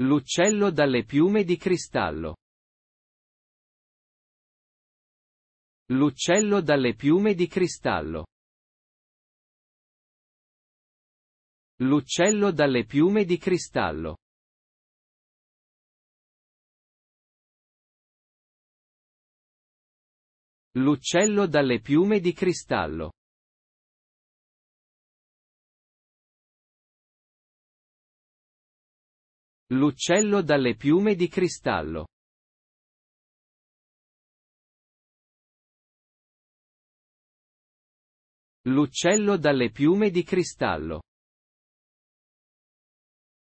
L'uccello dalle piume di cristallo. L'uccello dalle piume di cristallo. L'uccello dalle piume di cristallo. L'uccello dalle piume di cristallo. L'uccello dalle piume di cristallo. L'uccello dalle piume di cristallo.